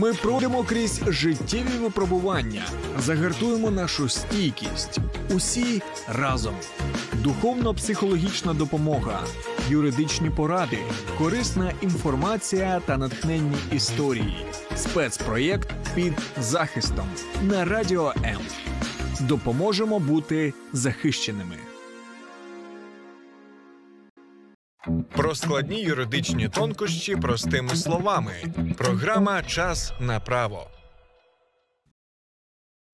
Ми пройдемо крізь життєві випробування, загартуємо нашу стійкість. Усі разом. Духовно-психологічна допомога, юридичні поради, корисна інформація та натхненні історії, спецпроєкт під захистом на радіо М. Допоможемо бути захищеними. Про складні юридичні тонкощі простими словами. Програма Час на право.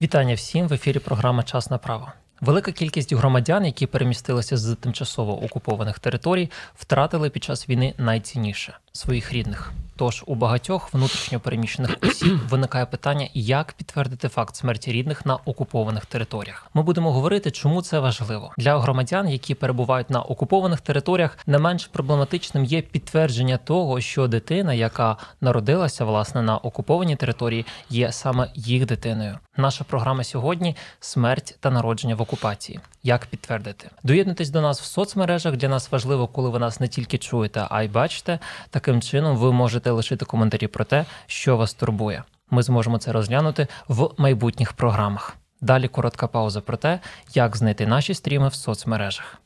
Вітання всім в ефірі. Програма Час на право. Велика кількість громадян, які перемістилися з тимчасово окупованих територій, втратили під час війни найцінніше своїх рідних. Тож у багатьох внутрішньо переміщених осіб виникає питання, як підтвердити факт смерті рідних на окупованих територіях. Ми будемо говорити, чому це важливо для громадян, які перебувають на окупованих територіях. Не менш проблематичним є підтвердження того, що дитина, яка народилася власне на окупованій території, є саме їх дитиною. Наша програма сьогодні смерть та народження в окупації. Як підтвердити, доєднуйтесь до нас в соцмережах. Для нас важливо, коли ви нас не тільки чуєте, а й бачите. Таким чином ви можете лишити коментарі про те, що вас турбує. Ми зможемо це розглянути в майбутніх програмах. Далі коротка пауза про те, як знайти наші стріми в соцмережах.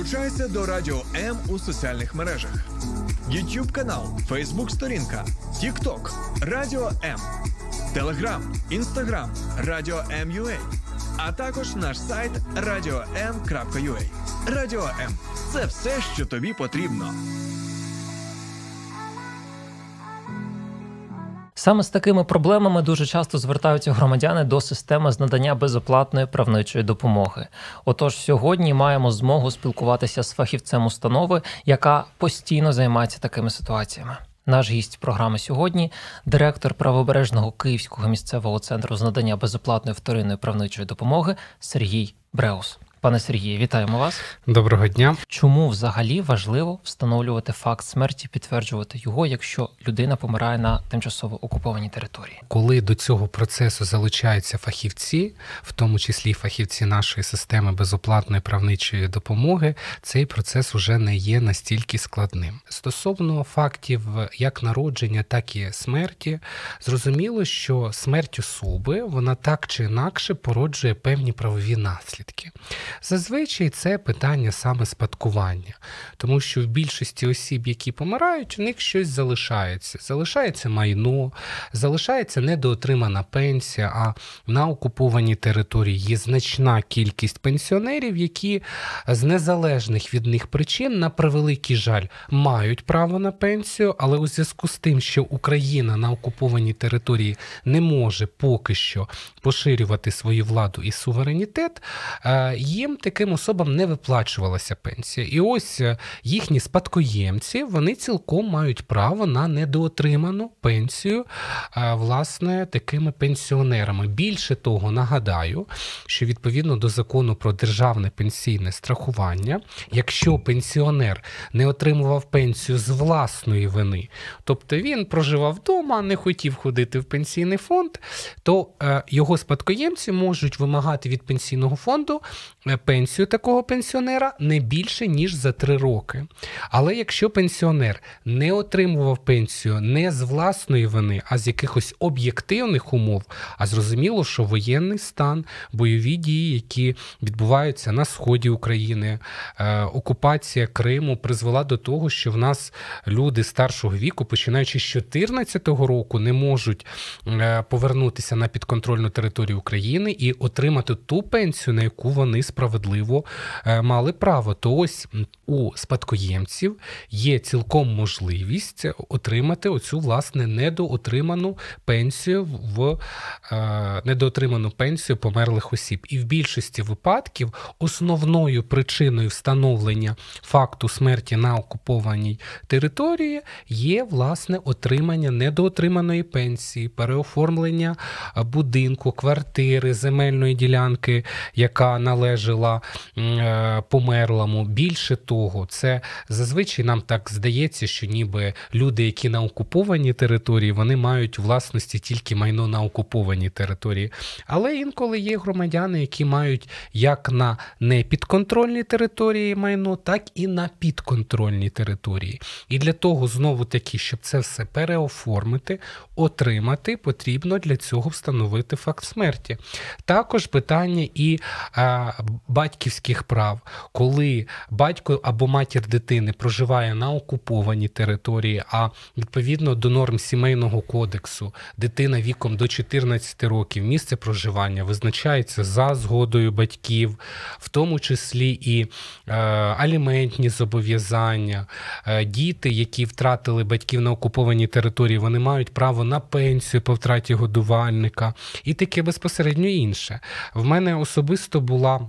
Долучайся до Радіо М у соціальних мережах: YouTube канал, Facebook сторінка, TikTok, Радіо М, Telegram, Instagram, Радіо М.Ю.А. а також наш сайт radio.m.ua. Радіо М. Це все, що тобі потрібно. Саме з такими проблемами дуже часто звертаються громадяни до системи з надання безоплатної правничої допомоги. Отож, сьогодні маємо змогу спілкуватися з фахівцем установи, яка постійно займається такими ситуаціями. Наш гість програми сьогодні, директор правобережного Київського місцевого центру з надання безоплатної вторинної правничої допомоги Сергій Бреус. Пане Сергію, вітаємо вас. Доброго дня. Чому взагалі важливо встановлювати факт смерті, підтверджувати його, якщо людина помирає на тимчасово окупованій території? Коли до цього процесу залучаються фахівці, в тому числі фахівці нашої системи безоплатної правничої допомоги, цей процес уже не є настільки складним. Стосовно фактів як народження, так і смерті, зрозуміло, що смерть особи вона так чи інакше породжує певні правові наслідки. Зазвичай це питання саме спадкування, тому що в більшості осіб, які помирають, у них щось залишається. Залишається майно, залишається недоотримана пенсія. А на окупованій території є значна кількість пенсіонерів, які з незалежних від них причин, на превеликий жаль, мають право на пенсію, але у зв'язку з тим, що Україна на окупованій території не може поки що поширювати свою владу і суверенітет. є е, їм таким особам не виплачувалася пенсія. І ось е, їхні спадкоємці вони цілком мають право на недоотриману пенсію е, власне такими пенсіонерами. Більше того, нагадаю, що відповідно до закону про державне пенсійне страхування, якщо пенсіонер не отримував пенсію з власної вини, тобто він проживав вдома, не хотів ходити в пенсійний фонд, то е, його спадкоємці можуть вимагати від пенсійного фонду пенсію такого пенсіонера не більше, ніж за три роки. Але якщо пенсіонер не отримував пенсію не з власної вини, а з якихось об'єктивних умов, а зрозуміло, що воєнний стан, бойові дії, які відбуваються на сході України, е, окупація Криму призвела до того, що в нас люди старшого віку, починаючи з 2014 року, не можуть е, повернутися на підконтрольну територію України і отримати ту пенсію, на яку вони сподіваються справедливо е, мали право. То ось у спадкоємців є цілком можливість отримати оцю власне недоотриману пенсію в е, недоотриману пенсію померлих осіб. І в більшості випадків основною причиною встановлення факту смерті на окупованій території є власне отримання недоотриманої пенсії, переоформлення е, будинку, квартири, земельної ділянки, яка належить жила е, померлому. Більше того, це зазвичай нам так здається, що ніби люди, які на окупованій території, вони мають у власності тільки майно на окупованій території. Але інколи є громадяни, які мають як на непідконтрольній території майно, так і на підконтрольній території. І для того знову таки, щоб це все переоформити, отримати, потрібно для цього встановити факт смерті. Також питання і батьківських прав, коли батько або матір дитини проживає на окупованій території, а відповідно до норм сімейного кодексу дитина віком до 14 років місце проживання визначається за згодою батьків, в тому числі і е, аліментні зобов'язання, е, діти, які втратили батьків на окупованій території, вони мають право на пенсію по втраті годувальника і таке безпосередньо інше. В мене особисто була.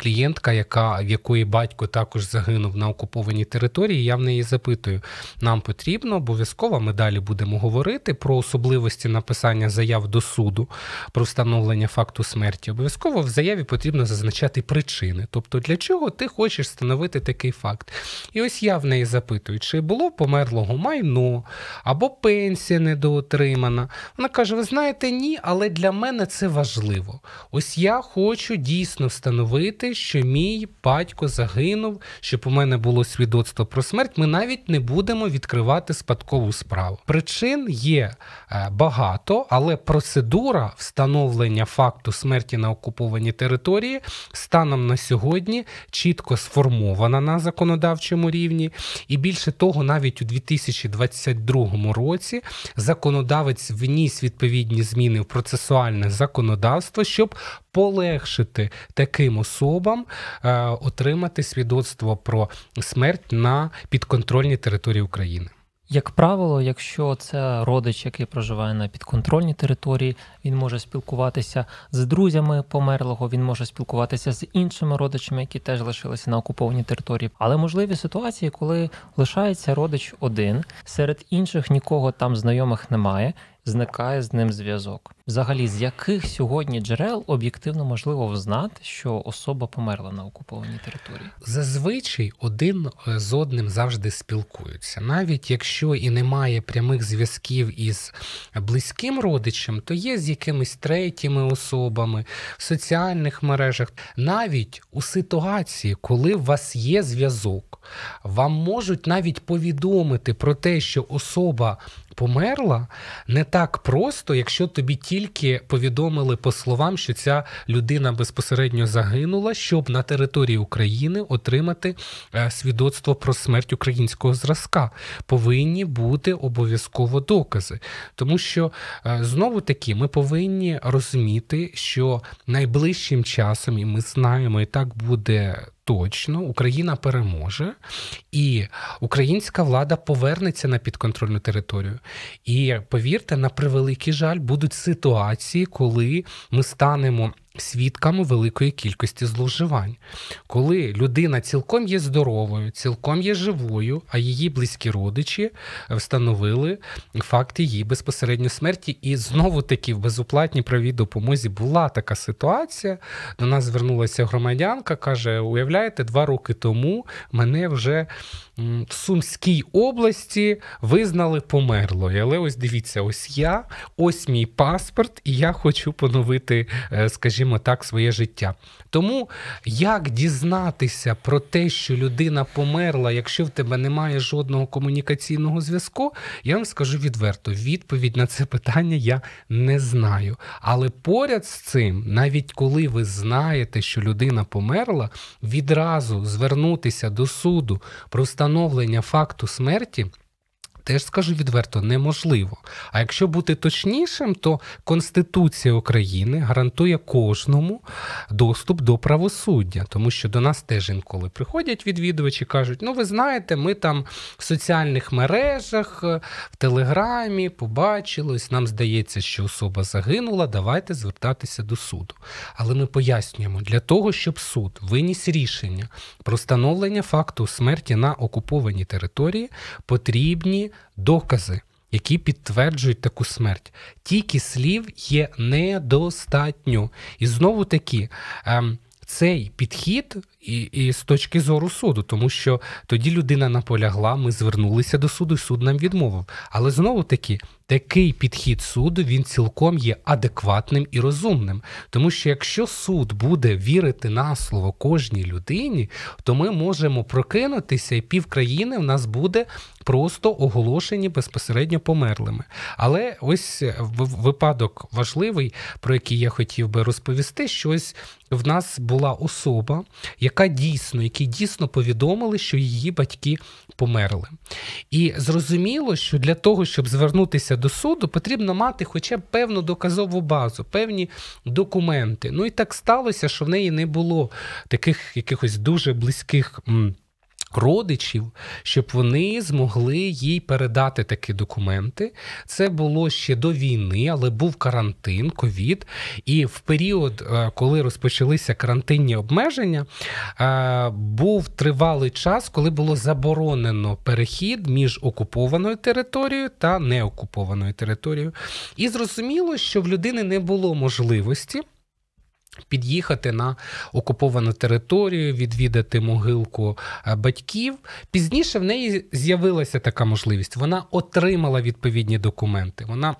Клієнтка, яка в якої батько також загинув на окупованій території, я в неї запитую, нам потрібно обов'язково. Ми далі будемо говорити про особливості написання заяв до суду про встановлення факту смерті. Обов'язково в заяві потрібно зазначати причини, тобто для чого ти хочеш встановити такий факт. І ось я в неї запитую, чи було померлого майно або пенсія недоотримана. Вона каже: Ви знаєте, ні, але для мене це важливо. Ось я хочу дійсно встановити говорити, що мій батько загинув, щоб у мене було свідоцтво про смерть. Ми навіть не будемо відкривати спадкову справу. Причин є е, багато, але процедура встановлення факту смерті на окупованій території станом на сьогодні чітко сформована на законодавчому рівні. І більше того, навіть у 2022 році законодавець вніс відповідні зміни в процесуальне законодавство, щоб полегшити таким особам е, отримати свідоцтво про смерть на підконтрольній території України. Як правило, якщо це родич, який проживає на підконтрольній території, він може спілкуватися з друзями померлого, він може спілкуватися з іншими родичами, які теж лишилися на окупованій території. Але можливі ситуації, коли лишається родич один, серед інших нікого там знайомих немає, зникає з ним зв'язок. Взагалі, з яких сьогодні джерел об'єктивно можливо взнати, що особа померла на окупованій території? Зазвичай один е, з одним завжди спілкуються, навіть якщо і немає прямих зв'язків із близьким родичем, то є з якимись третіми особами в соціальних мережах, навіть у ситуації, коли у вас є зв'язок, вам можуть навіть повідомити про те, що особа померла не так просто, якщо тобі ті тільки повідомили по словам, що ця людина безпосередньо загинула, щоб на території України отримати е, свідоцтво про смерть українського зразка. Повинні бути обов'язково докази, тому що е, знову таки ми повинні розуміти, що найближчим часом, і ми знаємо, і так буде точно Україна переможе, і українська влада повернеться на підконтрольну територію. І повірте, на превеликий жаль, будуть ситуації, коли ми станемо. Свідками великої кількості зловживань, коли людина цілком є здоровою, цілком є живою, а її близькі родичі встановили факт її безпосередньо смерті, і знову таки в безоплатній правій допомозі була така ситуація. До нас звернулася громадянка, каже: Уявляєте, два роки тому мене вже в Сумській області визнали померлою. Але ось дивіться, ось я, ось мій паспорт, і я хочу поновити, е, скажімо скажімо так, своє життя. Тому як дізнатися про те, що людина померла, якщо в тебе немає жодного комунікаційного зв'язку, я вам скажу відверто: відповідь на це питання я не знаю. Але поряд з цим, навіть коли ви знаєте, що людина померла, відразу звернутися до суду про встановлення факту смерті теж скажу відверто, неможливо. А якщо бути точнішим, то Конституція України гарантує кожному доступ до правосуддя, тому що до нас теж інколи приходять відвідувачі, кажуть: ну ви знаєте, ми там в соціальних мережах, е, в Телеграмі побачилось, нам здається, що особа загинула. Давайте звертатися до суду. Але ми пояснюємо, для того, щоб суд виніс рішення про встановлення факту смерті на окупованій території, потрібні докази, які підтверджують таку смерть. Тільки слів є недостатньо. І знову таки. Ем, цей підхід і, і з точки зору суду, тому що тоді людина наполягла, ми звернулися до суду, і суд нам відмовив. Але знову таки, такий підхід суду він цілком є адекватним і розумним. Тому що якщо суд буде вірити на слово кожній людині, то ми можемо прокинутися, і пів країни в нас буде просто оголошені безпосередньо померлими. Але ось випадок важливий, про який я хотів би розповісти, щось в нас була особа, яка дійсно, які дійсно повідомили, що її батьки померли. І зрозуміло, що для того, щоб звернутися до суду, потрібно мати хоча б певну доказову базу, певні документи. Ну і так сталося, що в неї не було таких якихось дуже близьких родичів, щоб вони змогли їй передати такі документи. Це було ще до війни, але був карантин, ковід. І в період, е, коли розпочалися карантинні обмеження, е, був тривалий час, коли було заборонено перехід між окупованою територією та неокупованою територією. І зрозуміло, що в людини не було можливості. Під'їхати на окуповану територію, відвідати могилку е, батьків. Пізніше в неї з'явилася така можливість. Вона отримала відповідні документи. Вона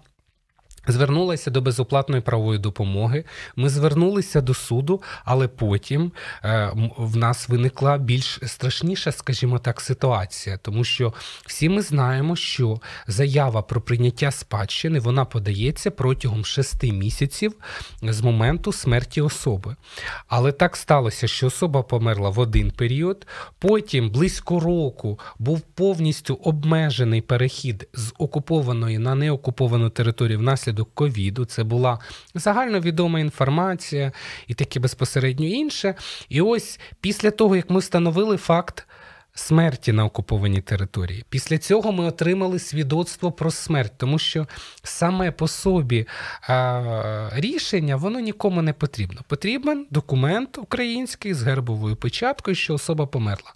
Звернулася до безоплатної правової допомоги. Ми звернулися до суду, але потім е, в нас виникла більш страшніша, скажімо так, ситуація, тому що всі ми знаємо, що заява про прийняття спадщини вона подається протягом шести місяців з моменту смерті особи. Але так сталося, що особа померла в один період. Потім близько року був повністю обмежений перехід з окупованої на неокуповану територію внаслідок внаслідок ковіду. Це була загальновідома інформація і таке безпосередньо інше. І ось після того, як ми встановили факт смерті на окупованій території. Після цього ми отримали свідоцтво про смерть, тому що саме по собі а, рішення воно нікому не потрібно. Потрібен документ український з гербовою печаткою, що особа померла.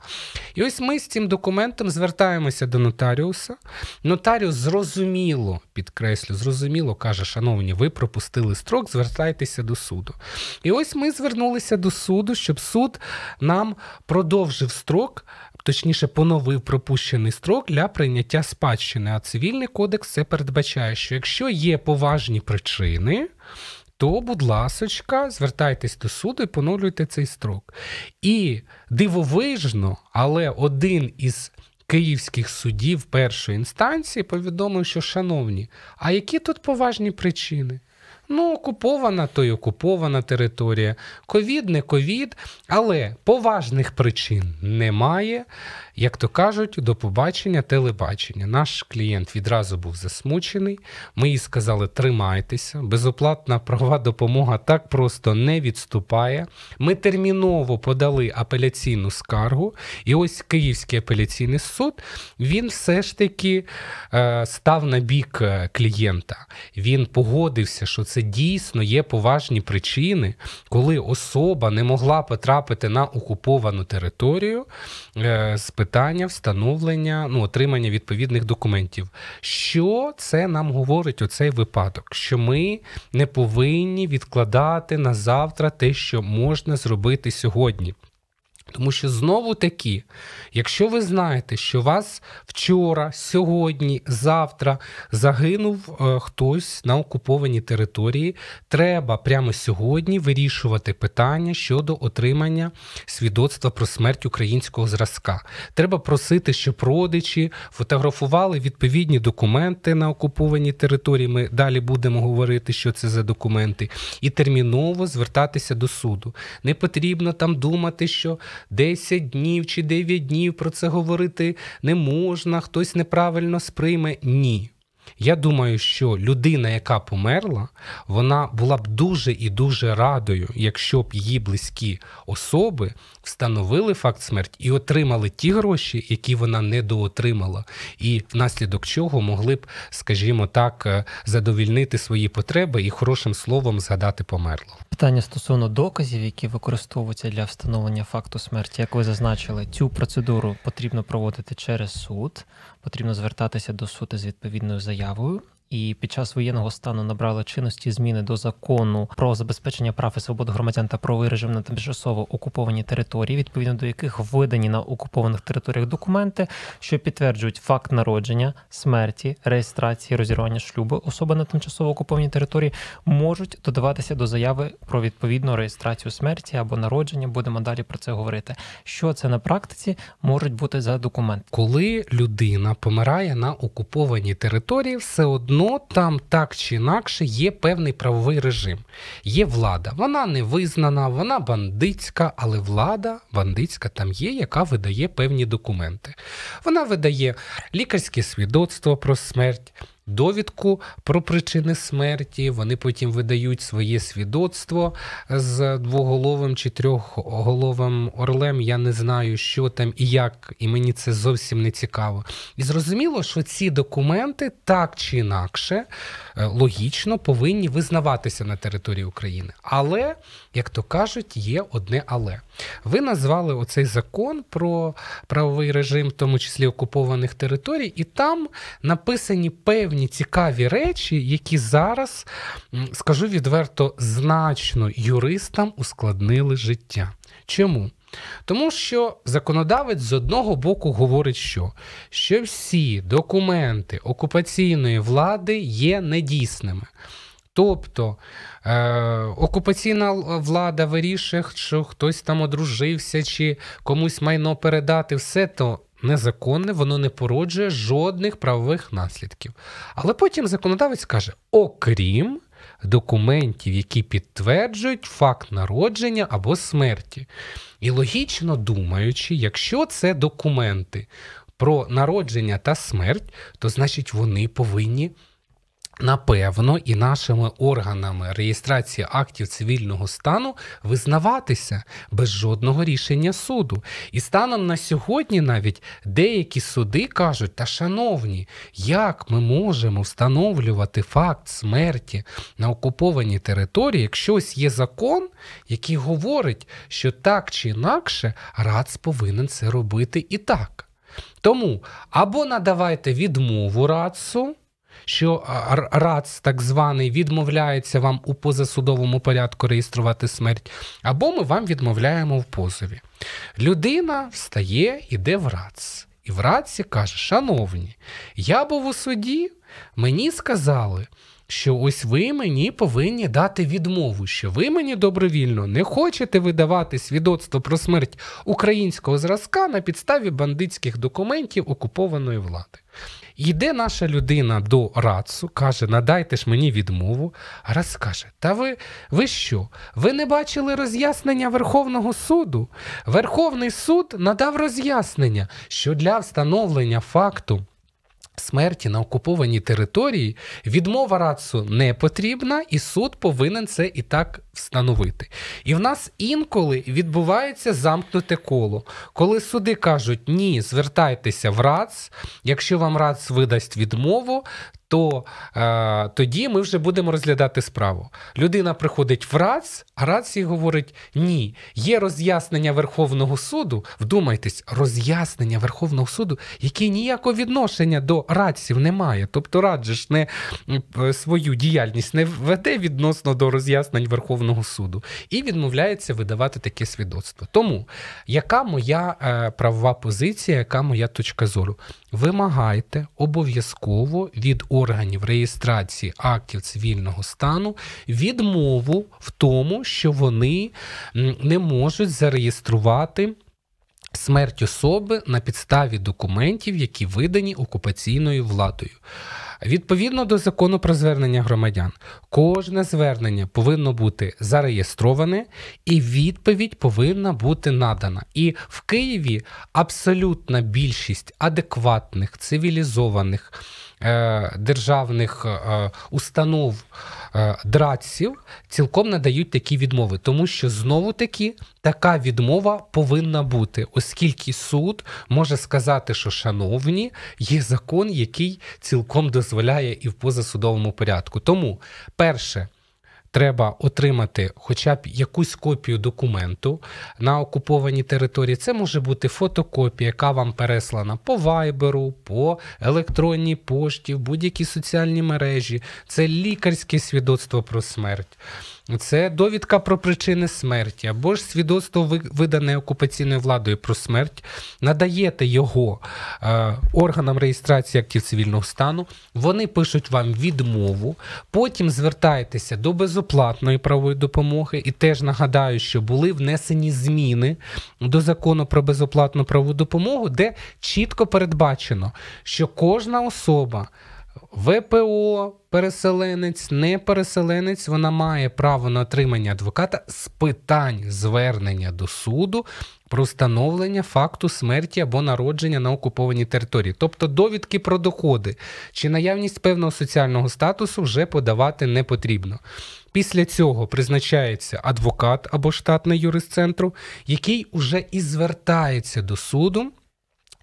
І ось ми з цим документом звертаємося до нотаріуса. Нотаріус зрозуміло, підкреслю, зрозуміло каже, шановні, ви пропустили строк, звертайтеся до суду. І ось ми звернулися до суду, щоб суд нам продовжив строк точніше поновив пропущений строк для прийняття спадщини. А цивільний кодекс це передбачає, що якщо є поважні причини. То, будь ласочка, звертайтесь до суду і поновлюйте цей строк. І дивовижно, але один із київських судів першої інстанції повідомив, що шановні, а які тут поважні причини? Ну, окупована то й окупована територія. Ковід, не ковід, але поважних причин немає. Як то кажуть, до побачення, телебачення. Наш клієнт відразу був засмучений. Ми їй сказали, тримайтеся. Безоплатна правова допомога так просто не відступає. Ми терміново подали апеляційну скаргу, і ось Київський апеляційний суд він все ж таки е, став на бік е, клієнта. Він погодився, що це це дійсно є поважні причини, коли особа не могла потрапити на окуповану територію е, з питання встановлення, ну, отримання відповідних документів. Що це нам говорить у цей випадок? Що ми не повинні відкладати на завтра те, що можна зробити сьогодні. Тому що знову таки, якщо ви знаєте, що вас вчора, сьогодні, завтра загинув е, хтось на окупованій території, треба прямо сьогодні вирішувати питання щодо отримання свідоцтва про смерть українського зразка. Треба просити, щоб родичі фотографували відповідні документи на окупованій території. Ми далі будемо говорити, що це за документи, і терміново звертатися до суду. Не потрібно там думати, що 10 днів чи 9 днів про це говорити не можна, хтось неправильно сприйме. Ні. Я думаю, що людина, яка померла, вона була б дуже і дуже радою, якщо б її близькі особи встановили факт смерті і отримали ті гроші, які вона недоотримала, і внаслідок чого могли б, скажімо так, е, задовільнити свої потреби і хорошим словом згадати померло. Питання стосовно доказів, які використовуються для встановлення факту смерті, як ви зазначили, цю процедуру потрібно проводити через суд, потрібно звертатися до суду з відповідною заявою. заявою і під час воєнного стану набрали чинності зміни до закону про забезпечення прав і свобод громадян та правовий режим на тимчасово окуповані території, відповідно до яких видані на окупованих територіях документи, що підтверджують факт народження, смерті, реєстрації, розірвання шлюбу особи на тимчасово окупованій території, можуть додаватися до заяви про відповідну реєстрацію смерті або народження. Будемо далі про це говорити. Що це на практиці можуть бути за документи, коли людина помирає на окупованій території, все одно одно там так чи інакше є певний правовий режим. Є влада. Вона не визнана, вона бандитська, але влада бандитська там є, яка видає певні документи. Вона видає лікарське свідоцтво про смерть довідку про причини смерті. Вони потім видають своє свідоцтво з двоголовим чи трьохголовим орлем. Я не знаю, що там і як, і мені це зовсім не цікаво. І зрозуміло, що ці документи так чи інакше е, логічно повинні визнаватися на території України. Але, як то кажуть, є одне але. Ви назвали оцей закон про правовий режим, в тому числі окупованих територій, і там написані певні цікаві речі, які зараз, скажу відверто, значно юристам ускладнили життя. Чому? Тому що законодавець з одного боку говорить, що що всі документи окупаційної влади є недійсними. Тобто е, окупаційна влада вирішує, що хтось там одружився чи комусь майно передати, все то незаконне, воно не породжує жодних правових наслідків. Але потім законодавець каже: окрім документів, які підтверджують факт народження або смерті. І логічно думаючи, якщо це документи про народження та смерть, то значить вони повинні. Напевно, і нашими органами реєстрації актів цивільного стану визнаватися без жодного рішення суду. І станом на сьогодні навіть деякі суди кажуть, та шановні, як ми можемо встановлювати факт смерті на окупованій території, якщо ось є закон, який говорить, що так чи інакше РАЦ повинен це робити і так. Тому або надавайте відмову РАЦу що РАЦ, так званий, відмовляється вам у позасудовому порядку реєструвати смерть, або ми вам відмовляємо в позові. Людина встає, іде в РАЦ. І в раці каже: Шановні, я був у суді, мені сказали. Що ось ви мені повинні дати відмову, що ви мені добровільно не хочете видавати свідоцтво про смерть українського зразка на підставі бандитських документів окупованої влади. Йде наша людина до Рацу, каже, надайте ж мені відмову. А Рац каже, та ви ви що? Ви не бачили роз'яснення Верховного суду? Верховний суд надав роз'яснення, що для встановлення факту. Смерті на окупованій території відмова Рацу не потрібна, і суд повинен це і так встановити. І в нас інколи відбувається замкнуте коло, коли суди кажуть, ні, звертайтеся в РАЦ, якщо вам РАЦ видасть відмову. То е, тоді ми вже будемо розглядати справу. Людина приходить в РАЦ, а РАЦ їй говорить: ні, є роз'яснення Верховного суду. Вдумайтесь, роз'яснення Верховного суду, яке ніякого відношення до раців має. Тобто, Радж ж не е, свою діяльність не веде відносно до роз'яснень Верховного. Верховного суду і відмовляється видавати таке свідоцтво. Тому яка моя е, правова позиція, яка моя точка зору? Вимагайте обов'язково від органів реєстрації актів цивільного стану відмову в тому, що вони не можуть зареєструвати. Смерть особи на підставі документів, які видані окупаційною владою. Відповідно до закону про звернення громадян, кожне звернення повинно бути зареєстроване, і відповідь повинна бути надана. І в Києві абсолютна більшість адекватних цивілізованих. Е, державних е, установ е, драців цілком надають такі відмови, тому що знову таки така відмова повинна бути, оскільки суд може сказати, що шановні, є закон, який цілком дозволяє і в позасудовому порядку. Тому перше треба отримати хоча б якусь копію документу на окупованій території. Це може бути фотокопія, яка вам переслана по вайберу, по електронній пошті, в будь-якій соціальній мережі. Це лікарське свідоцтво про смерть. Це довідка про причини смерті або ж свідоцтво видане окупаційною владою про смерть, надаєте його е, органам реєстрації актів цивільного стану. Вони пишуть вам відмову. Потім звертаєтеся до безоплатної правової допомоги. І теж нагадаю, що були внесені зміни до закону про безоплатну правову допомогу, де чітко передбачено, що кожна особа. ВПО, переселенець, не переселенець, вона має право на отримання адвоката з питань звернення до суду про встановлення факту смерті або народження на окупованій території, тобто довідки про доходи чи наявність певного соціального статусу вже подавати не потрібно. Після цього призначається адвокат або штатний юрист центру, який уже і звертається до суду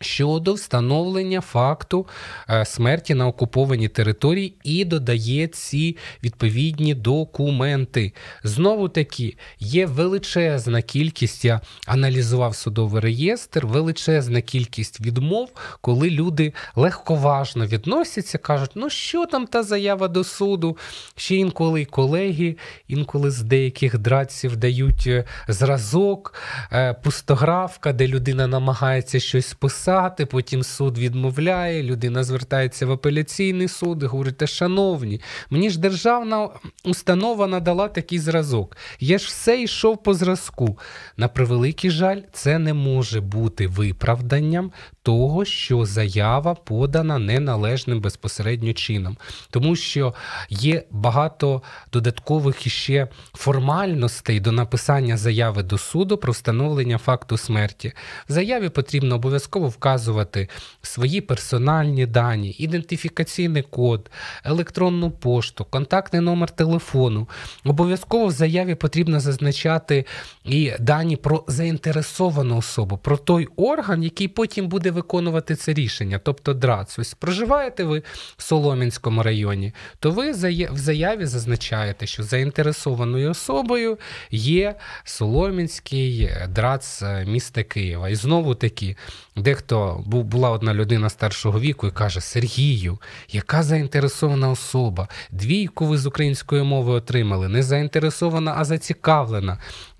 щодо встановлення факту е, смерті на окупованій території і додає ці відповідні документи. Знову таки, є величезна кількість. Я аналізував судовий реєстр, величезна кількість відмов, коли люди легковажно відносяться, кажуть, ну що там та заява до суду. Ще інколи колеги, інколи з деяких драців дають е, зразок, е, пустографка, де людина намагається щось писати писати. Потім суд відмовляє, людина звертається в апеляційний суд і говорить, шановні, мені ж державна установа надала такий зразок. Я ж все йшов по зразку. На превеликий жаль, це не може бути виправданням того, що заява подана неналежним безпосередньо чином, тому що є багато додаткових іще формальностей до написання заяви до суду про встановлення факту смерті. В заяві потрібно обов'язково вказати вказувати свої персональні дані, ідентифікаційний код, електронну пошту, контактний номер телефону. Обов'язково в заяві потрібно зазначати і дані про заінтересовану особу, про той орган, який потім буде виконувати це рішення, тобто ДРАЦ. Ось проживаєте ви в Соломінському районі, то ви в заяві зазначаєте, що заінтересованою особою є соломінський е, ДРАЦ е, міста Києва. І знову таки Дехто була одна людина старшого віку і каже: Сергію, яка заінтересована особа? Двійку ви з української мови отримали, не заінтересована, а зацікавлена.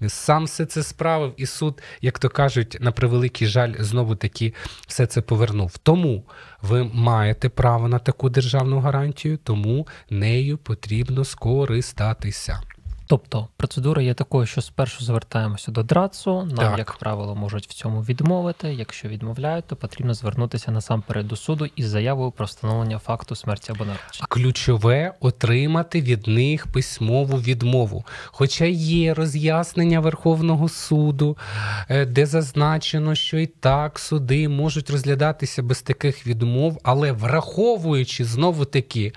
Сам все це справив, і суд, як то кажуть, на превеликий жаль, знову таки все це повернув. Тому ви маєте право на таку державну гарантію, тому нею потрібно скористатися. Тобто процедура є такою, що спершу звертаємося до драцу. Нам, так. як правило, можуть в цьому відмовити. Якщо відмовляють, то потрібно звернутися насамперед до суду із заявою про встановлення факту смерті або народження. Ключове отримати від них письмову відмову. Хоча є роз'яснення Верховного суду, е, де зазначено, що і так суди можуть розглядатися без таких відмов, але враховуючи знову таки.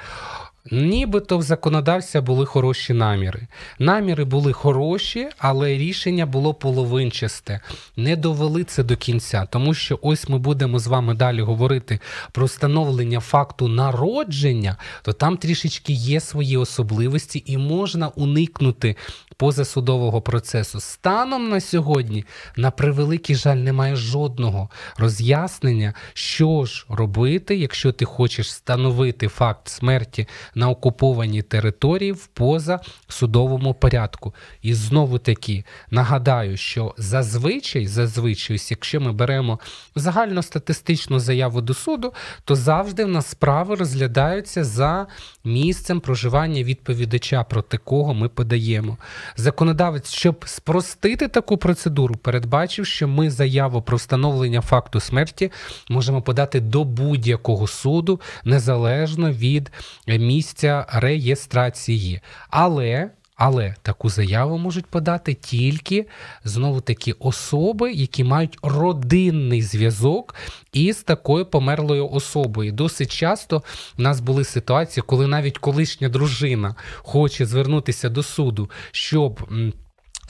Нібито в законодавця були хороші наміри. Наміри були хороші, але рішення було половинчасте. Не довели це до кінця, тому що ось ми будемо з вами далі говорити про встановлення факту народження, то там трішечки є свої особливості і можна уникнути позасудового процесу. Станом на сьогодні, на превеликий жаль, немає жодного роз'яснення, що ж робити, якщо ти хочеш встановити факт смерті на окупованій території в позасудовому порядку. І знову таки нагадаю, що зазвичай, зазвичай, якщо ми беремо загальностатистичну заяву до суду, то завжди в нас справи розглядаються за місцем проживання відповідача, проти кого ми подаємо законодавець, щоб спростити таку процедуру, передбачив, що ми заяву про встановлення факту смерті можемо подати до будь-якого суду незалежно від місця реєстрації. Але але таку заяву можуть подати тільки знову такі особи, які мають родинний зв'язок із такою померлою особою. Досить часто в нас були ситуації, коли навіть колишня дружина хоче звернутися до суду, щоб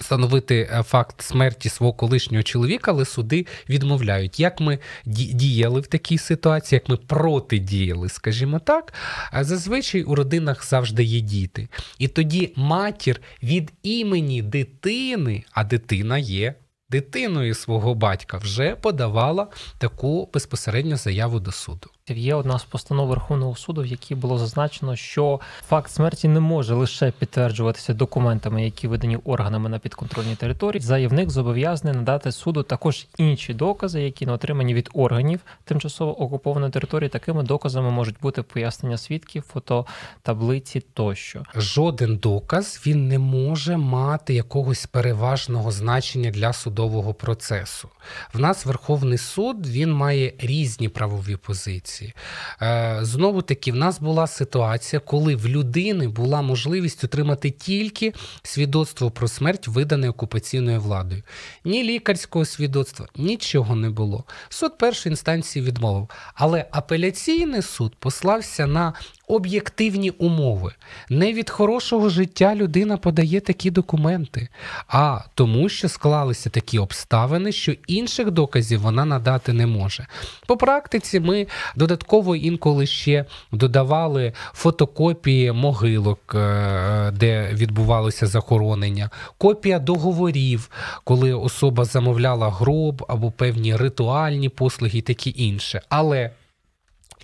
встановити е, факт смерті свого колишнього чоловіка, але суди відмовляють, як ми діяли в такій ситуації, як ми протидіяли, скажімо так. Зазвичай у родинах завжди є діти. І тоді матір від імені дитини, а дитина є. Дитиною свого батька вже подавала таку безпосередню заяву до суду. Є одна з постанов Верховного суду, в якій було зазначено, що факт смерті не може лише підтверджуватися документами, які видані органами на підконтрольній території. Заявник зобов'язаний надати суду також інші докази, які не отримані від органів тимчасово окупованої території. Такими доказами можуть бути пояснення свідків, фото таблиці тощо. Жоден доказ він не може мати якогось переважного значення для судового процесу. В нас Верховний суд він має різні правові позиції ситуації. Е, Знову таки, в нас була ситуація, коли в людини була можливість отримати тільки свідоцтво про смерть, видане окупаційною владою. Ні лікарського свідоцтва, нічого не було. Суд першої інстанції відмовив. Але апеляційний суд послався на об'єктивні умови. Не від хорошого життя людина подає такі документи, а тому, що склалися такі обставини, що інших доказів вона надати не може. По практиці ми додатково інколи ще додавали фотокопії могилок, е, де відбувалося захоронення, копія договорів, коли особа замовляла гроб або певні ритуальні послуги, і таке інше. Але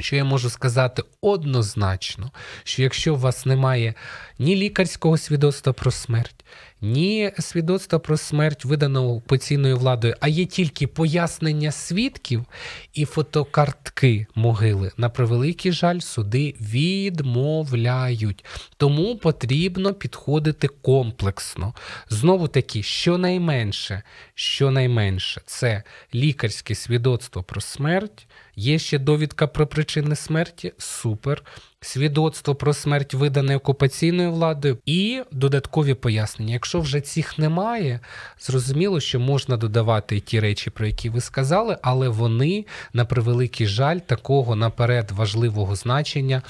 що я можу сказати однозначно, що якщо у вас немає ні лікарського свідоцтва про смерть, ні свідоцтва про смерть, виданого поційною владою, а є тільки пояснення свідків і фотокартки могили. На превеликий жаль, суди відмовляють. Тому потрібно підходити комплексно. Знову таки, щонайменше, щонайменше, це лікарське свідоцтво про смерть. Є ще довідка про причини смерті. Супер свідоцтво про смерть видане окупаційною владою, і додаткові пояснення. Якщо вже цих немає, зрозуміло, що можна додавати ті речі, про які ви сказали, але вони на превеликий жаль, такого наперед важливого значення,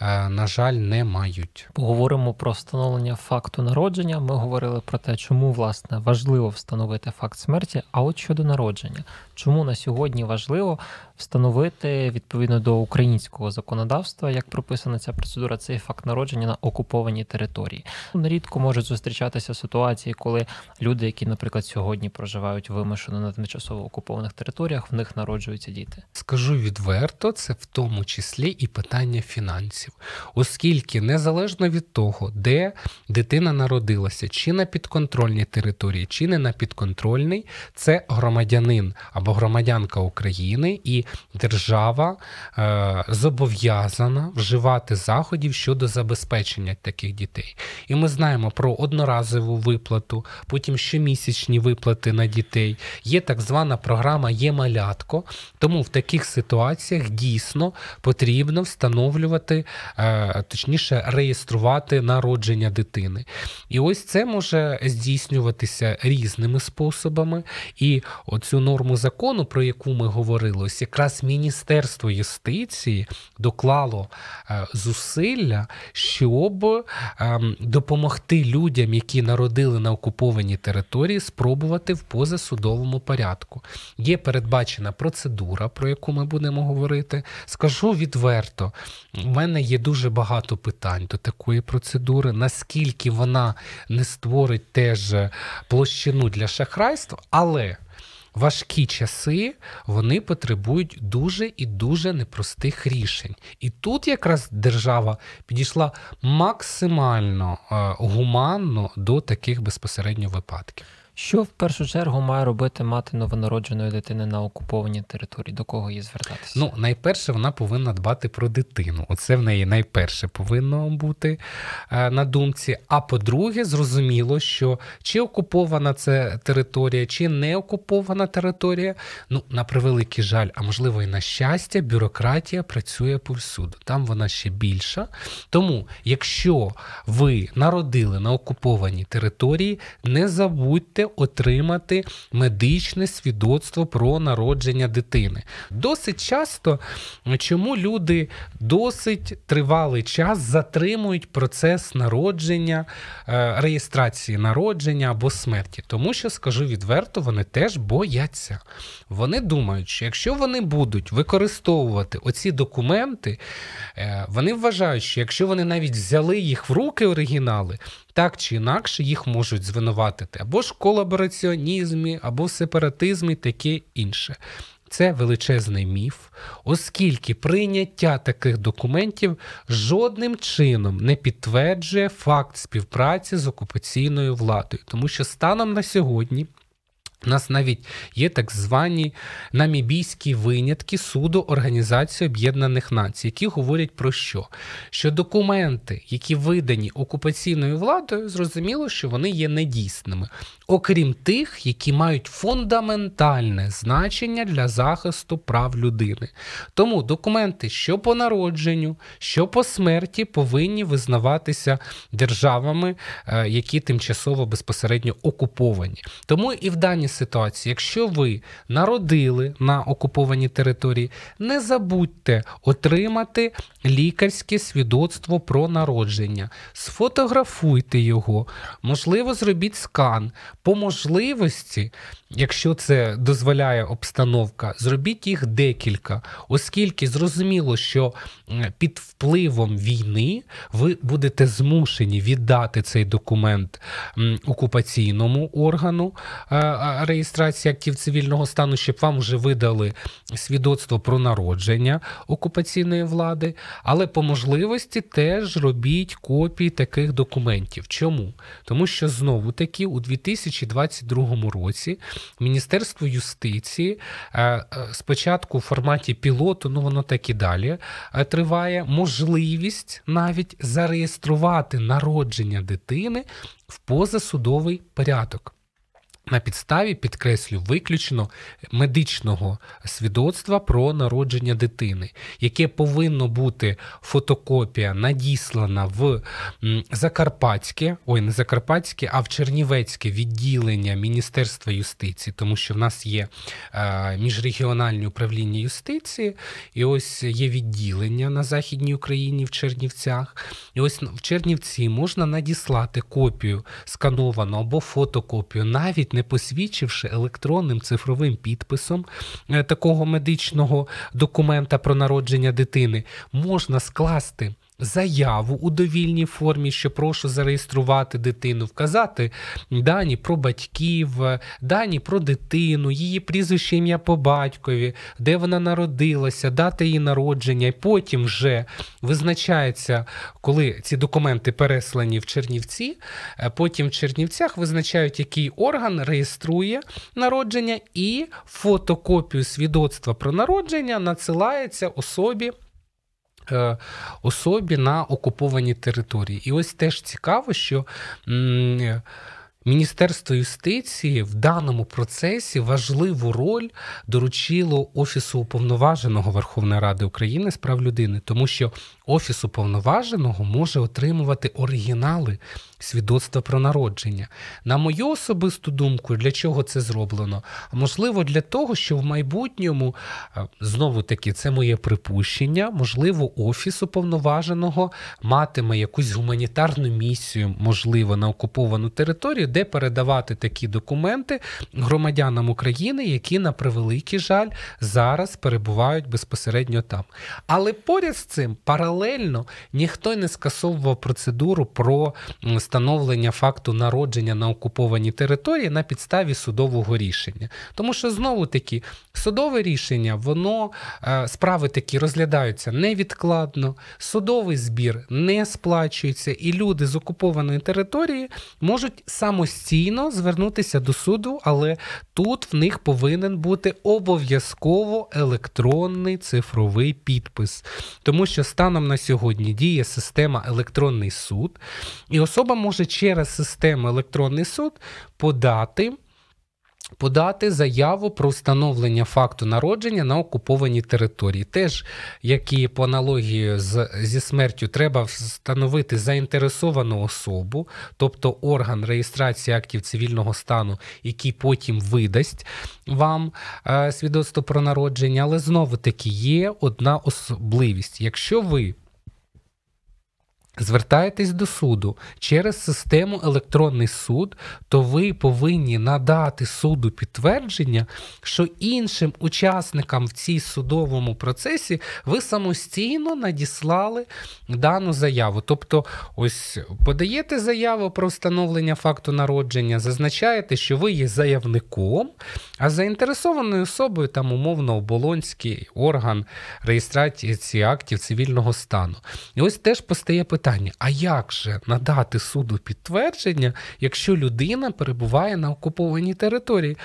е, на жаль, не мають. Поговоримо про встановлення факту народження. Ми говорили про те, чому власне важливо встановити факт смерті. А от щодо народження чому на сьогодні важливо встановити відповідно до українського законодавства, як прописана ця процедура, цей факт народження на окупованій території. Ну, нерідко можуть зустрічатися ситуації, коли люди, які, наприклад, сьогодні проживають вимушено на тимчасово окупованих територіях, в них народжуються діти. Скажу відверто, це в тому числі і питання фінансів, оскільки незалежно від того, де дитина народилася, чи на підконтрольній території, чи не на підконтрольній, це громадянин або або громадянка України, і держава е, зобов'язана вживати заходів щодо забезпечення таких дітей. І ми знаємо про одноразову виплату, потім щомісячні виплати на дітей. Є так звана програма Є малятко. Тому в таких ситуаціях дійсно потрібно встановлювати, е, точніше, реєструвати народження дитини. І ось це може здійснюватися різними способами. І оцю норму закону закону, про яку ми говорили, ось якраз Міністерство юстиції доклало е, зусилля, щоб ем, допомогти людям, які народили на окупованій території, спробувати в позасудовому порядку. Є передбачена процедура, про яку ми будемо говорити. Скажу відверто, в мене є дуже багато питань до такої процедури, наскільки вона не створить теж е, площину для шахрайства, але важкі часи вони потребують дуже і дуже непростих рішень. І тут якраз держава підійшла максимально е, гуманно до таких безпосередньо випадків. Що в першу чергу має робити мати новонародженої дитини на окупованій території? До кого її звертатися? Ну, найперше, вона повинна дбати про дитину. Оце в неї найперше повинно бути е, на думці. А по-друге, зрозуміло, що чи окупована це територія, чи не окупована територія. Ну, на превеликий жаль, а можливо і на щастя, бюрократія працює повсюду. Там вона ще більша. Тому, якщо ви народили на окупованій території, не забудьте отримати медичне свідоцтво про народження дитини. Досить часто, чому люди досить тривалий час затримують процес народження, е, реєстрації народження або смерті, тому що скажу відверто, вони теж бояться. Вони думають, що якщо вони будуть використовувати оці документи, е, вони вважають, що якщо вони навіть взяли їх в руки оригінали, так чи інакше їх можуть звинуватити або ж колабораціонізмі, або в сепаратизмі, таке інше. Це величезний міф, оскільки прийняття таких документів жодним чином не підтверджує факт співпраці з окупаційною владою, тому що станом на сьогодні у нас навіть є так звані намібійські винятки суду Організації Об'єднаних Націй, які говорять про що? Що документи, які видані окупаційною владою, зрозуміло, що вони є недійсними, окрім тих, які мають фундаментальне значення для захисту прав людини. Тому документи, що по народженню, що по смерті, повинні визнаватися державами, е, які тимчасово безпосередньо окуповані. Тому і в даній даній ситуації, якщо ви народили на окупованій території, не забудьте отримати лікарське свідоцтво про народження, сфотографуйте його, можливо, зробіть скан. По можливості Якщо це дозволяє обстановка, зробіть їх декілька, оскільки зрозуміло, що під впливом війни ви будете змушені віддати цей документ окупаційному органу е, е, реєстрації актів цивільного стану, щоб вам вже видали свідоцтво про народження окупаційної влади, але по можливості теж робіть копії таких документів. Чому? Тому що знову таки у 2022 році. Міністерство юстиції е, е, спочатку в форматі пілоту, ну воно так і далі е, триває можливість навіть зареєструвати народження дитини в позасудовий порядок на підставі, підкреслю, виключно медичного свідоцтва про народження дитини, яке повинно бути фотокопія надіслана в Закарпатське, ой, не Закарпатське, а в Чернівецьке відділення Міністерства юстиції, тому що в нас є е, міжрегіональне управління юстиції, і ось є відділення на Західній Україні в Чернівцях. І ось в Чернівці можна надіслати копію скановану або фотокопію навіть не посвідчивши електронним цифровим підписом е, такого медичного документа про народження дитини, можна скласти. Заяву у довільній формі, що прошу зареєструвати дитину, вказати дані про батьків, дані про дитину, її прізвище ім'я по батькові, де вона народилася, дата її народження, і потім вже визначається, коли ці документи переслані в Чернівці. Е, потім в Чернівцях визначають, який орган реєструє народження, і фотокопію свідоцтва про народження надсилається особі. Е, особі на окупованій території. І ось теж цікаво, що. Міністерство юстиції в даному процесі важливу роль доручило Офісу уповноваженого Верховної Ради України з прав людини, тому що Офіс уповноваженого може отримувати оригінали свідоцтва про народження. На мою особисту думку, для чого це зроблено? Можливо, для того, що в майбутньому знову таки це моє припущення, можливо, офіс уповноваженого матиме якусь гуманітарну місію, можливо, на окуповану територію де передавати такі документи громадянам України, які на превеликий жаль зараз перебувають безпосередньо там. Але поряд з цим паралельно ніхто не скасовував процедуру про встановлення факту народження на окупованій території на підставі судового рішення, тому що знову таки судове рішення, воно е, справи такі розглядаються невідкладно, судовий збір не сплачується, і люди з окупованої території можуть самостійно самостійно звернутися до суду, але тут в них повинен бути обов'язково електронний цифровий підпис, тому що станом на сьогодні діє система електронний суд, і особа може через систему електронний суд подати. Подати заяву про встановлення факту народження на окупованій території, теж як і по аналогії з зі смертю, треба встановити заінтересовану особу, тобто орган реєстрації актів цивільного стану, який потім видасть вам е, свідоцтво про народження, але знову таки є одна особливість: якщо ви звертаєтесь до суду через систему електронний суд, то ви повинні надати суду підтвердження, що іншим учасникам в цій судовому процесі ви самостійно надіслали дану заяву. Тобто, ось подаєте заяву про встановлення факту народження, зазначаєте, що ви є заявником, а заінтересованою особою там умовно оболонський орган реєстрації актів цивільного стану. І ось теж постає питання питання: а як же надати суду підтвердження, якщо людина перебуває на окупованій території?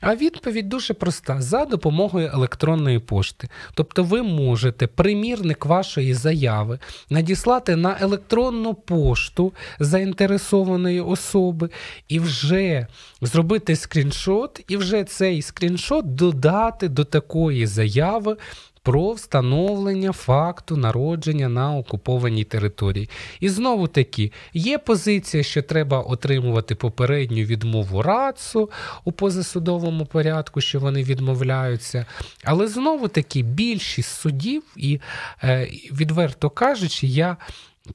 А відповідь дуже проста: за допомогою електронної пошти. Тобто, ви можете примірник вашої заяви надіслати на електронну пошту заінтересованої особи і вже зробити скріншот, і вже цей скріншот додати до такої заяви про встановлення факту народження на окупованій території. І знову таки, є позиція, що треба отримувати попередню відмову РАЦУ у позасудовому порядку, що вони відмовляються. Але знову таки більшість судів, і е, відверто кажучи, я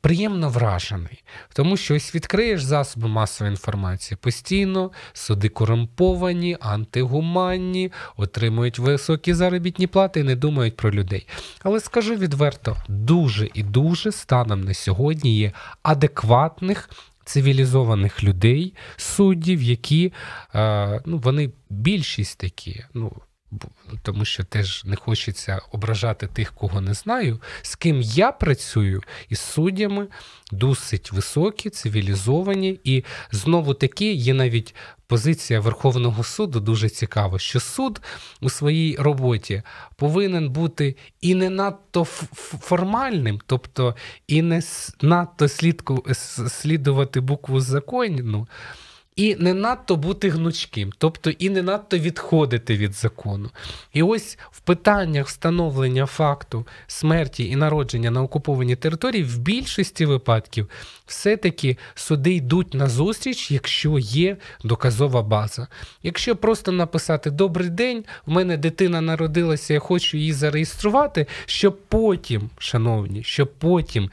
приємно вражений, тому що ось відкриєш засоби масової інформації постійно, суди корумповані, антигуманні, отримують високі заробітні плати і не думають про людей. Але скажу відверто, дуже і дуже станом на сьогодні є адекватних. Цивілізованих людей, суддів, які е, ну, вони більшість такі. Ну тому що теж не хочеться ображати тих, кого не знаю, з ким я працюю, і суддями досить високі, цивілізовані. І знову таки є навіть позиція Верховного суду дуже цікава, що суд у своїй роботі повинен бути і не надто формальним, тобто і не надто слідку, слідувати букву закону і не надто бути гнучким, тобто і не надто відходити від закону. І ось в питаннях встановлення факту смерті і народження на окупованій території в більшості випадків все-таки суди йдуть на зустріч, якщо є доказова база. Якщо просто написати Добрий день, в мене дитина народилася, я хочу її зареєструвати, щоб потім, шановні, щоб потім.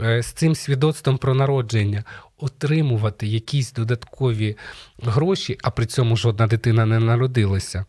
Е, з цим свідоцтвом про народження отримувати якісь додаткові гроші, а при цьому жодна дитина не народилася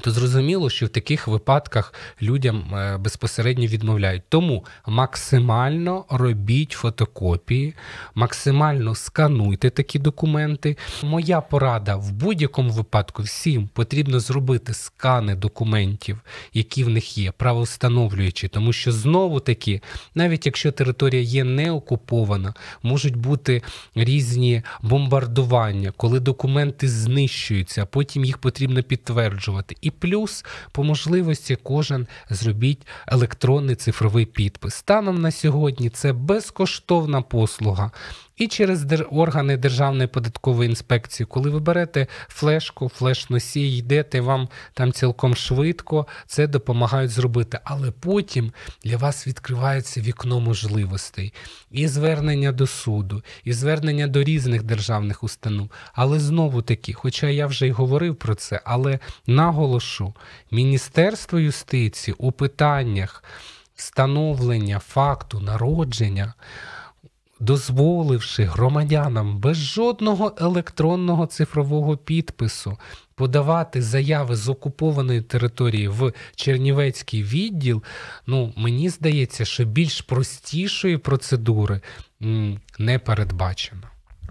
то зрозуміло, що в таких випадках людям е, безпосередньо відмовляють. Тому максимально робіть фотокопії, максимально скануйте такі документи. Моя порада в будь-якому випадку всім потрібно зробити скани документів, які в них є, правовстановлюючі, тому що знову таки, навіть якщо територія є не окупована, можуть бути різні бомбардування, коли документи знищуються, а потім їх потрібно підтверджувати і плюс по можливості кожен зробіть електронний цифровий підпис. Станом на сьогодні це безкоштовна послуга і через органи Державної податкової інспекції. Коли ви берете флешку, флеш-носій, йдете, вам там цілком швидко це допомагають зробити. Але потім для вас відкривається вікно можливостей і звернення до суду, і звернення до різних державних установ. Але знову таки, хоча я вже й говорив про це, але наголошу, Міністерство юстиції у питаннях. Встановлення факту народження дозволивши громадянам без жодного електронного цифрового підпису подавати заяви з окупованої території в Чернівецький відділ, ну мені здається, що більш простішої процедури не передбачено.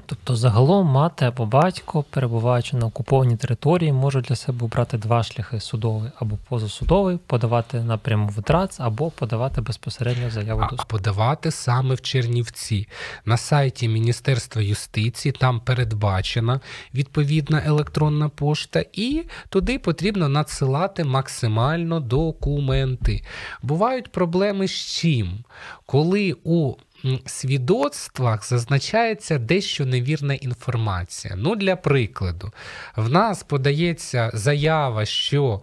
Тобто, загалом мати або батько, перебуваючи на окупованій території, можуть для себе обрати два шляхи судовий або позасудовий, подавати напряму в ДРАЦ або подавати безпосередньо заяву до суду. подавати саме в Чернівці. На сайті Міністерства юстиції там передбачена відповідна електронна пошта, і туди потрібно надсилати максимально документи. Бувають проблеми з чим? Коли у свідоцтвах зазначається дещо невірна інформація. Ну, для прикладу, в нас подається заява, що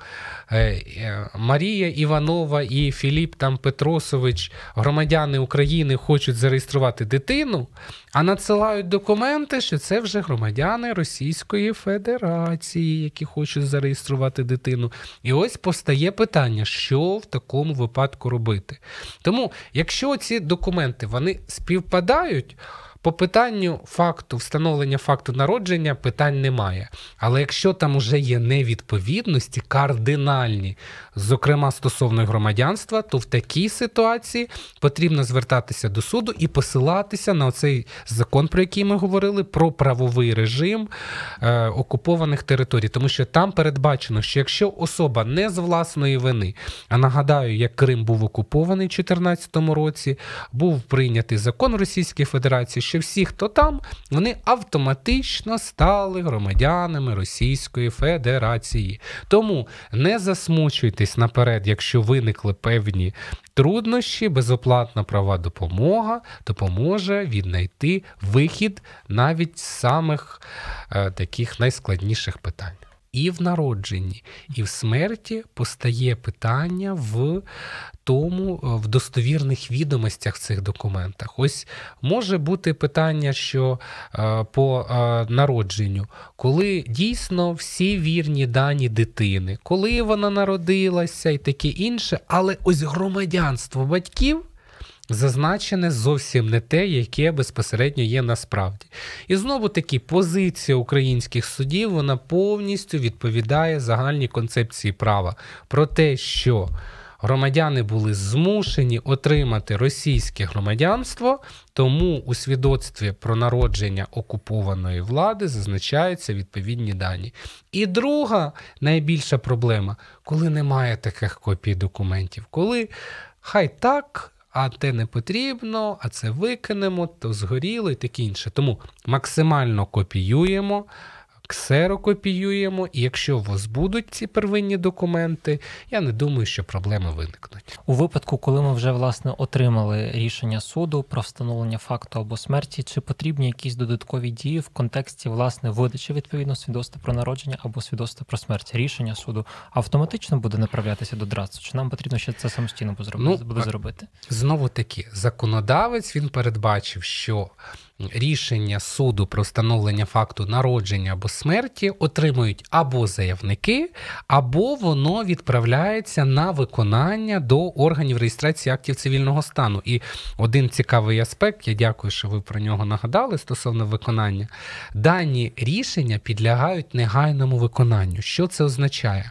е, е, Марія Іванова і Філіп там Петросович, громадяни України, хочуть зареєструвати дитину, а надсилають документи, що це вже громадяни Російської Федерації, які хочуть зареєструвати дитину. І ось постає питання, що в такому випадку робити. Тому, якщо ці документи, вони вони співпадають, по питанню факту, встановлення факту народження питань немає. Але якщо там вже є невідповідності, кардинальні, зокрема стосовно громадянства, то в такій ситуації потрібно звертатися до суду і посилатися на цей закон, про який ми говорили, про правовий режим е, окупованих територій, тому що там передбачено, що якщо особа не з власної вини, а нагадаю, як Крим був окупований у 2014 році, був прийнятий закон Російської Федерації що всі, хто там, вони автоматично стали громадянами Російської Федерації. Тому не засмучуйтесь наперед, якщо виникли певні труднощі, безоплатна права допомога допоможе віднайти вихід навіть з самих е, таких найскладніших питань і в народженні, і в смерті постає питання в тому, е, в достовірних відомостях в цих документах. Ось може бути питання, що е, по е, народженню, коли дійсно всі вірні дані дитини, коли вона народилася і таке інше, але ось громадянство батьків зазначене зовсім не те, яке безпосередньо є насправді. І знову таки позиція українських судів вона повністю відповідає загальній концепції права про те, що громадяни були змушені отримати російське громадянство, тому у свідоцтві про народження окупованої влади зазначаються відповідні дані. І друга найбільша проблема, коли немає таких копій документів, коли хай так а те не потрібно, а це викинемо, то згоріло і таке інше. Тому максимально копіюємо ксерокопіюємо, і якщо у вас будуть ці первинні документи, я не думаю, що проблеми виникнуть. У випадку, коли ми вже власне отримали рішення суду про встановлення факту або смерті, чи потрібні якісь додаткові дії в контексті власне видачі відповідно свідоцтва про народження або свідоцтва про смерть, рішення суду автоматично буде направлятися до ДРАЦу? Чи нам потрібно ще це самостійно буде зробити? Ну, зробити? Знову таки, законодавець він передбачив, що рішення суду про встановлення факту народження або смерті отримують або заявники, або воно відправляється на виконання до органів реєстрації актів цивільного стану. І один цікавий аспект, я дякую, що ви про нього нагадали стосовно виконання. Дані рішення підлягають негайному виконанню. Що це означає?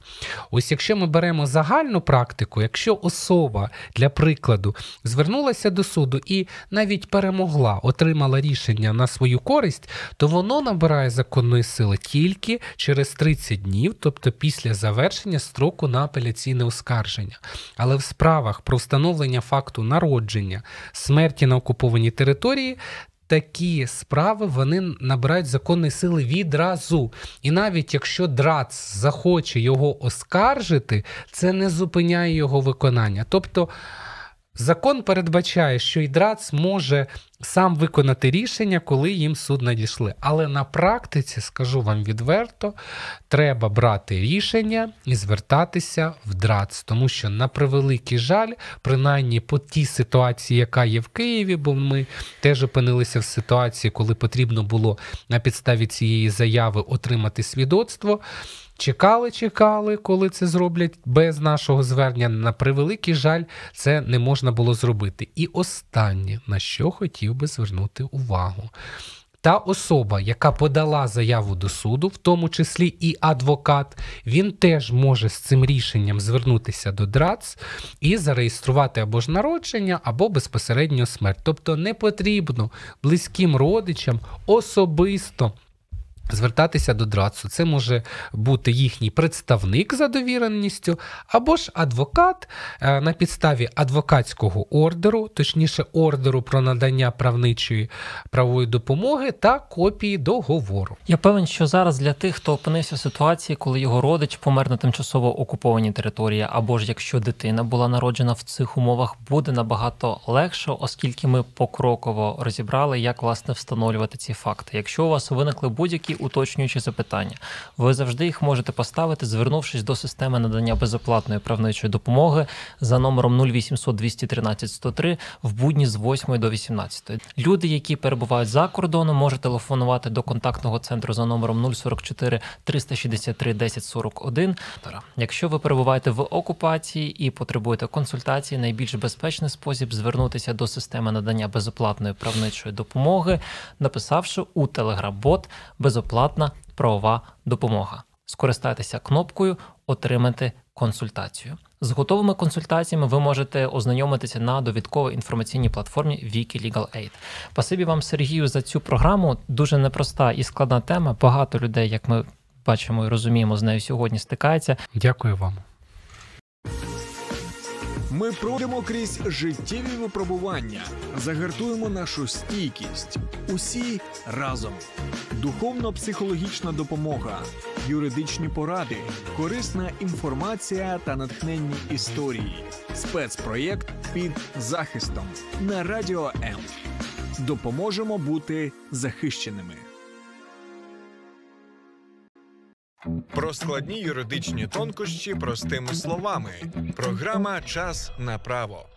Ось якщо ми беремо загальну практику, якщо особа для прикладу звернулася до суду і навіть перемогла, отримала рішення рішення на свою користь, то воно набирає законної сили тільки через 30 днів, тобто після завершення строку на апеляційне оскарження. Але в справах про встановлення факту народження, смерті на окупованій території. Такі справи вони набирають законної сили відразу. І навіть якщо драц захоче його оскаржити, це не зупиняє його виконання. Тобто. Закон передбачає, що ідрац може сам виконати рішення, коли їм суд надійшли. Але на практиці, скажу вам відверто, треба брати рішення і звертатися в драц, тому що на превеликий жаль, принаймні по тій ситуації, яка є в Києві, бо ми теж опинилися в ситуації, коли потрібно було на підставі цієї заяви отримати свідоцтво. Чекали, чекали, коли це зроблять без нашого звернення. На превеликий жаль, це не можна було зробити. І останнє, на що хотів би звернути увагу. Та особа, яка подала заяву до суду, в тому числі і адвокат, він теж може з цим рішенням звернутися до ДРАЦ і зареєструвати або ж народження, або безпосередньо смерть. Тобто не потрібно близьким родичам особисто. Звертатися до ДРАЦу. Це може бути їхній представник за довіреністю, або ж адвокат е, на підставі адвокатського ордеру, точніше, ордеру про надання правничої правової допомоги та копії договору. Я певен, що зараз для тих, хто опинився в ситуації, коли його родич помер на тимчасово окупованій території, або ж якщо дитина була народжена в цих умовах, буде набагато легше, оскільки ми покроково розібрали, як власне встановлювати ці факти. Якщо у вас виникли будь-які уточнюючі запитання. Ви завжди їх можете поставити, звернувшись до системи надання безоплатної правничої допомоги за номером 0800 213 103 в будні з 8 до 18. Люди, які перебувають за кордоном, можуть телефонувати до контактного центру за номером 044 363 1041. Якщо ви перебуваєте в окупації і потребуєте консультації, найбільш безпечний спосіб звернутися до системи надання безоплатної правничої допомоги, написавши у телеграм-бот безоплатної безоплатна правова допомога. Скористайтеся кнопкою Отримати консультацію. З готовими консультаціями ви можете ознайомитися на довідковій інформаційній платформі Wiki Legal Aid. Спасибі вам, Сергію, за цю програму. Дуже непроста і складна тема. Багато людей, як ми бачимо і розуміємо, з нею сьогодні стикається. Дякую вам. Ми пройдемо крізь життєві випробування, загартуємо нашу стійкість. Усі разом. Духовно-психологічна допомога, юридичні поради, корисна інформація та натхненні історії. Спецпроєкт під захистом на радіо М. Допоможемо бути захищеними. Про складні юридичні тонкощі простими словами. Програма Час на право.